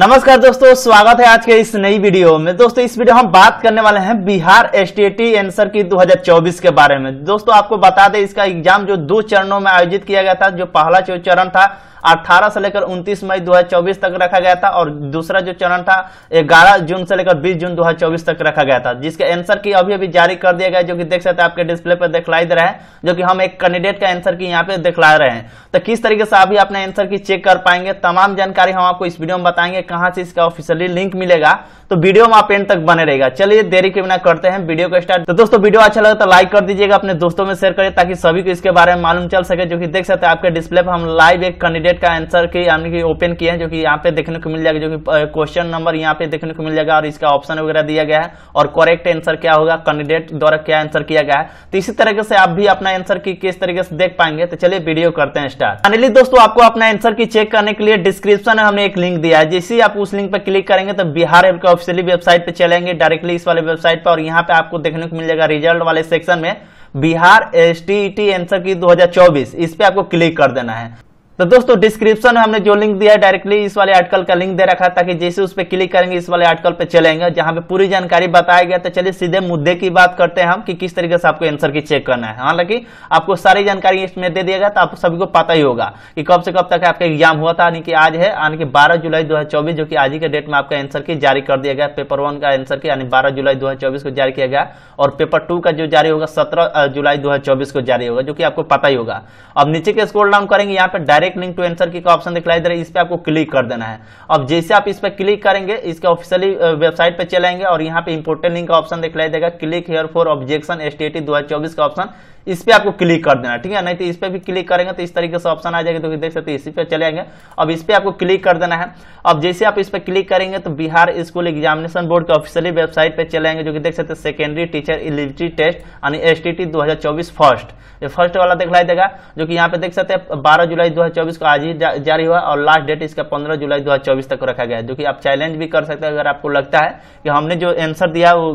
नमस्कार दोस्तों स्वागत है आज के इस नई वीडियो में दोस्तों इस वीडियो हम बात करने वाले हैं बिहार एसटीएटी आंसर की 2024 के बारे में दोस्तों आपको बता दें इसका एग्जाम जो दो चरणों में आयोजित किया गया था जो पहला जो चरण था 18 से लेकर 29 मई 2024 तक रखा गया था और दूसरा जो चरण था 11 जून से लेकर 20 जून 2024 तक रखा गया था जिसके आंसर की अभी अभी जारी कर दिया गया जो कि देख सकते हैं आपके डिस्प्ले पर दिखलाई दे रहा है जो कि हम एक कैंडिडेट का आंसर की यहाँ पे दिखला रहे हैं तो किस तरीके से अभी अपने आंसर की चेक कर पाएंगे तमाम जानकारी हम आपको इस वीडियो में बताएंगे कहाँ से इसका ऑफिशियली लिंक मिलेगा तो वीडियो में आप एंड तक बने रहेगा चलिए देरी के बिना करते हैं वीडियो का स्टार्ट तो दोस्तों वीडियो अच्छा लगे तो लाइक कर दीजिएगा अपने दोस्तों में शेयर करिए ताकि सभी को इसके बारे में मालूम चल सके जो कि देख सकते हैं आपके डिस्प्ले पर हम लाइव एक कैंडिडेट हंड्रेड का आंसर की यानी कि ओपन किया है जो कि यहाँ पे देखने को मिल जाएगा जो कि क्वेश्चन नंबर यहाँ पे देखने को मिल जाएगा और इसका ऑप्शन वगैरह दिया गया है और करेक्ट आंसर क्या होगा कैंडिडेट द्वारा क्या आंसर किया गया है तो इसी तरीके से आप भी अपना आंसर की किस तरीके से देख पाएंगे तो चलिए वीडियो करते हैं स्टार्ट फाइनली दोस्तों आपको अपना आंसर की चेक करने के लिए डिस्क्रिप्शन में हमने एक लिंक दिया है जैसे आप उस लिंक पर क्लिक करेंगे तो बिहार ऑफिशियली वेबसाइट पर चलेंगे डायरेक्टली इस वाले वेबसाइट पर और यहाँ पे आपको देखने को मिल जाएगा रिजल्ट वाले सेक्शन में बिहार एस टी आंसर की 2024 इस पे आपको क्लिक कर देना है तो दोस्तों डिस्क्रिप्शन में हमने जो लिंक दिया है डायरेक्टली इस वाले आर्टिकल का लिंक दे रखा है ताकि जैसे उस पर क्लिक करेंगे इस वाले आर्टिकल पे चलेंगे जहां पे पूरी जानकारी बताया गया तो चलिए सीधे मुद्दे की बात करते हैं हम कि किस तरीके से आपको आंसर की चेक करना है हालांकि आपको सारी जानकारी इसमें दे दिएगा तो आप सभी को पता ही होगा कि कब से कब तक आपका एग्जाम हुआ था यानी कि आज है यानी कि बारह जुलाई दो जो कि आज ही के डेट में आपका एंसर की जारी कर दिया गया पेपर वन का एंसर की यानी बारह जुलाई दो को जारी किया गया और पेपर टू का जो जारी होगा सत्रह जुलाई दो को जारी होगा जो कि आपको पता ही होगा अब नीचे के स्कोर डाउन करेंगे यहाँ पर direct direct link to answer की ऑप्शन दिखाई दे रहा है इस पर आपको क्लिक कर देना है अब जैसे आप इस पर क्लिक करेंगे इसके ऑफिशियली वेबसाइट पर चलाएंगे और यहाँ पे इंपोर्टेंट लिंक का ऑप्शन दिखाई देगा click here for objection S T दो का ऑप्शन इस पे आपको क्लिक कर देना ठीक है नहीं तो इस पे भी क्लिक करेंगे तो इस तरीके से ऑप्शन आ जाएगा तो देख सकते हैं इसी पे चले आएंगे अब इस पे आपको क्लिक कर देना है अब जैसे आप इस पे क्लिक करेंगे तो बिहार स्कूल एग्जामिनेशन बोर्ड के ऑफिशियली वेबसाइट पे चले आएंगे जो कि देख सकते हैं सेकेंडरी टीचर इलिजिबिलिटी टेस्ट यानी एस टी फर्स्ट ये फर्स्ट वाला दिखाई देगा जो कि यहाँ पे देख सकते हैं बारह जुलाई दो 2024 को आज ही जारी हुआ और लास्ट डेट इसका 15 जुलाई 2024 तक रखा गया है जो कि आप चैलेंज भी कर सकते हैं अगर आपको लगता है कि हमने जो आंसर दिया वो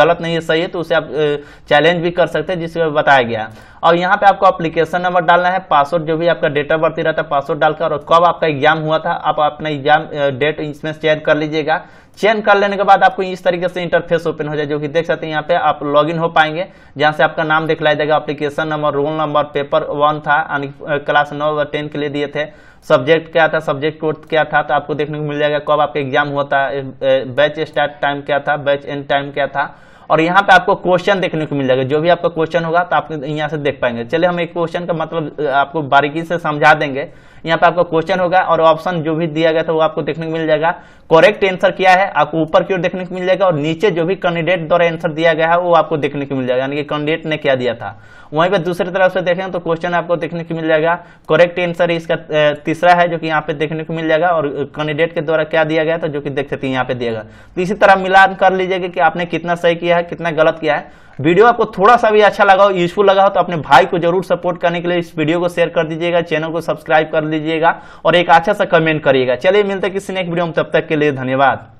गलत नहीं है सही है तो उसे आप चैलेंज भी कर सकते हैं जिसमें बताया गया और यहाँ पे आपको अप्लीकेशन नंबर डालना है पासवर्ड जो भी आपका डेट ऑफ बर्थ रहता है पासवर्ड डालकर और कब आपका एग्जाम हुआ था आप अपना एग्जाम डेट इसमें चेंज कर लीजिएगा चेन कर लेने के बाद आपको इस तरीके से इंटरफेस ओपन हो जाए जो कि देख सकते हैं यहाँ पे आप लॉगिन हो पाएंगे जहाँ से आपका नाम दिखलाई देगा application number roll number paper one था क्लास नौ और टेन के लिए दिए थे सब्जेक्ट क्या था सब्जेक्ट कोर्स क्या था तो आपको देखने को मिल जाएगा कब आपका एग्जाम हुआ था बैच स्टार्ट टाइम क्या था बैच एंड टाइम क्या था और यहाँ पे आपको क्वेश्चन देखने को मिल जाएगा जो भी आपका क्वेश्चन होगा तो आप यहाँ से देख पाएंगे चलिए हम एक क्वेश्चन का मतलब आपको बारीकी से समझा देंगे यहाँ पे आपका क्वेश्चन होगा और ऑप्शन जो भी दिया गया था वो आपको देखने को मिल जाएगा करेक्ट आंसर क्या है आपको ऊपर की ओर देखने को मिल जाएगा और नीचे जो भी कैंडिडेट द्वारा आंसर दिया गया है वो आपको देखने को मिल जाएगा यानी कि कैंडिडेट ने क्या दिया था वहीं पर दूसरी तरफ से देखें तो क्वेश्चन आपको देखने को मिल जाएगा करेक्ट आंसर इसका तीसरा है जो कि यहाँ पे देखने को मिल जाएगा और कैंडिडेट के द्वारा क्या दिया गया था जो कि देख सकते हैं यहाँ पे दिया गया तो इसी तरह मिलान कर लीजिएगा कि आपने कितना सही किया है कितना गलत किया है वीडियो आपको थोड़ा सा भी अच्छा लगा हो यूजफुल लगा हो तो अपने भाई को जरूर सपोर्ट करने के लिए इस वीडियो को शेयर कर दीजिएगा चैनल को सब्सक्राइब कर लीजिएगा और एक अच्छा सा कमेंट करिएगा चलिए मिलते किसी नेक्स्ट वीडियो में तब तक के लिए धन्यवाद